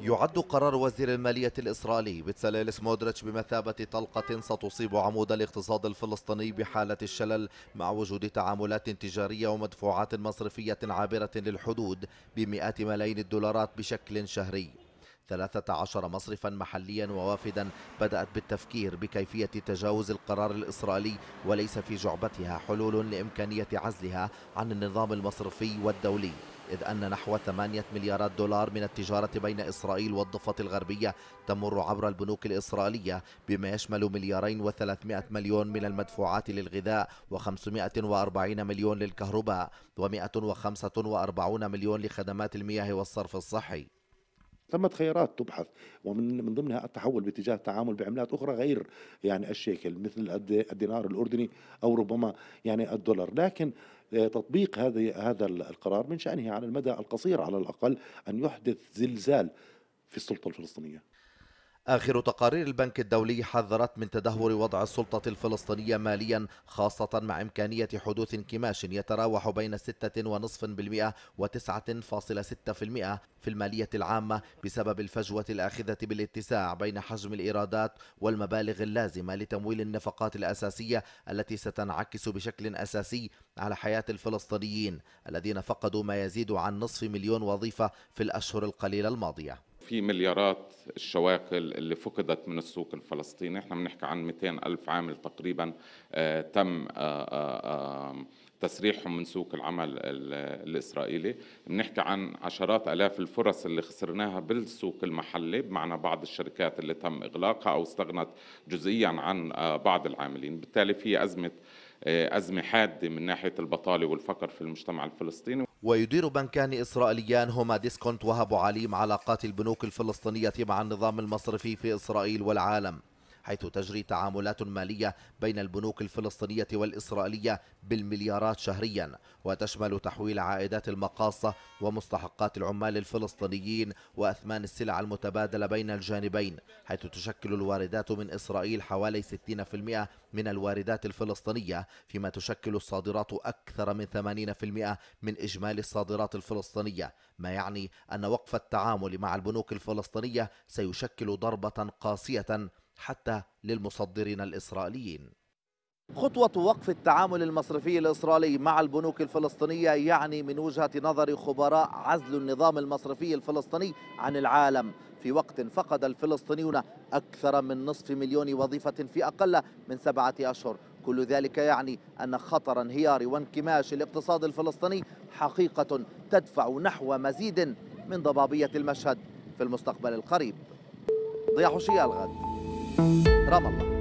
يعد قرار وزير المالية الإسرائيلي بتسليل سمودريتش بمثابة طلقة ستصيب عمود الاقتصاد الفلسطيني بحالة الشلل مع وجود تعاملات تجارية ومدفوعات مصرفية عابرة للحدود بمئات ملايين الدولارات بشكل شهري 13 مصرفا محليا ووافدا بدأت بالتفكير بكيفية تجاوز القرار الإسرائيلي وليس في جعبتها حلول لإمكانية عزلها عن النظام المصرفي والدولي إذ أن نحو 8 مليارات دولار من التجارة بين إسرائيل والضفة الغربية تمر عبر البنوك الإسرائيلية بما يشمل مليارين و300 مليون من المدفوعات للغذاء و540 مليون للكهرباء و145 مليون لخدمات المياه والصرف الصحي ثمة خيارات تبحث ومن من ضمنها التحول باتجاه التعامل بعملات أخرى غير يعني الشيكل مثل الدينار الأردني أو ربما يعني الدولار لكن آه، تطبيق هذه هذا القرار من شأنه على المدى القصير على الأقل أن يحدث زلزال في السلطة الفلسطينية آخر تقارير البنك الدولي حذرت من تدهور وضع السلطة الفلسطينية ماليا خاصة مع إمكانية حدوث انكماش يتراوح بين 6.5% و 9.6% في المالية العامة بسبب الفجوة الآخذة بالاتساع بين حجم الإيرادات والمبالغ اللازمة لتمويل النفقات الأساسية التي ستنعكس بشكل أساسي على حياة الفلسطينيين الذين فقدوا ما يزيد عن نصف مليون وظيفة في الأشهر القليلة الماضية في مليارات الشواكل اللي فقدت من السوق الفلسطيني احنا بنحكي عن 200 ألف عامل تقريبا آه، آه، تم آه، تسريحهم من سوق العمل الإسرائيلي بنحكي عن عشرات ألاف الفرص اللي خسرناها بالسوق المحلي بمعنى بعض الشركات اللي تم إغلاقها أو استغنت جزئيا عن بعض العاملين بالتالي في أزمة أزمة حادة من ناحية البطالة والفقر في المجتمع الفلسطيني ويدير بنكان إسرائيليان هما ديسكونت وهب عليم علاقات البنوك الفلسطينية مع النظام المصرفي في إسرائيل والعالم حيث تجري تعاملات مالية بين البنوك الفلسطينية والإسرائيلية بالمليارات شهريا وتشمل تحويل عائدات المقاصة ومستحقات العمال الفلسطينيين وأثمان السلع المتبادلة بين الجانبين حيث تشكل الواردات من إسرائيل حوالي 60% من الواردات الفلسطينية فيما تشكل الصادرات أكثر من 80% من إجمالي الصادرات الفلسطينية ما يعني أن وقف التعامل مع البنوك الفلسطينية سيشكل ضربة قاسية حتى للمصدرين الإسرائيليين خطوة وقف التعامل المصرفي الإسرائيلي مع البنوك الفلسطينية يعني من وجهة نظر خبراء عزل النظام المصرفي الفلسطيني عن العالم في وقت فقد الفلسطينيون أكثر من نصف مليون وظيفة في أقل من سبعة أشهر كل ذلك يعني أن خطر انهيار وانكماش الاقتصاد الفلسطيني حقيقة تدفع نحو مزيد من ضبابية المشهد في المستقبل القريب ضياء حشي الغد رام الله